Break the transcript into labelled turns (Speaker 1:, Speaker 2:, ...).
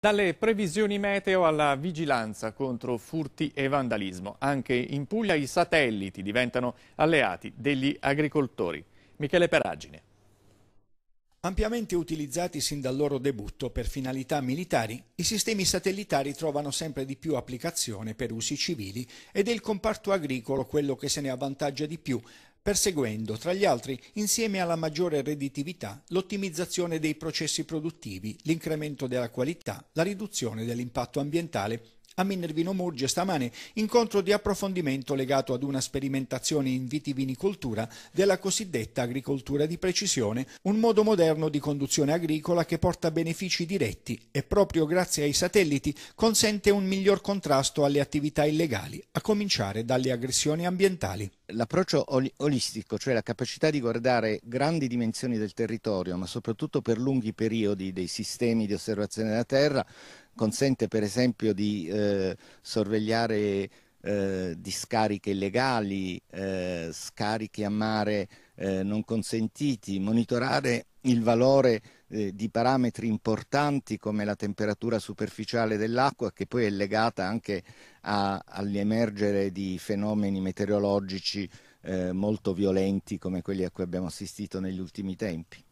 Speaker 1: Dalle previsioni meteo alla vigilanza contro furti e vandalismo, anche in Puglia i satelliti diventano alleati degli agricoltori. Michele Peragine.
Speaker 2: Ampiamente utilizzati sin dal loro debutto per finalità militari, i sistemi satellitari trovano sempre di più applicazione per usi civili ed è il comparto agricolo quello che se ne avvantaggia di più, perseguendo, tra gli altri, insieme alla maggiore redditività, l'ottimizzazione dei processi produttivi, l'incremento della qualità, la riduzione dell'impatto ambientale a Minervino Murge stamane incontro di approfondimento legato ad una sperimentazione in vitivinicoltura della cosiddetta agricoltura di precisione, un modo moderno di conduzione agricola che porta benefici diretti e proprio grazie ai satelliti consente un miglior contrasto alle attività illegali, a cominciare dalle aggressioni ambientali. L'approccio olistico, cioè la capacità di guardare grandi
Speaker 3: dimensioni del territorio, ma soprattutto per lunghi periodi dei sistemi di osservazione della Terra, consente per esempio di eh, sorvegliare eh, discariche illegali, eh, scarichi a mare eh, non consentiti, monitorare il valore eh, di parametri importanti come la temperatura superficiale dell'acqua che poi è legata anche all'emergere di fenomeni meteorologici eh, molto violenti come quelli a cui abbiamo assistito negli ultimi tempi.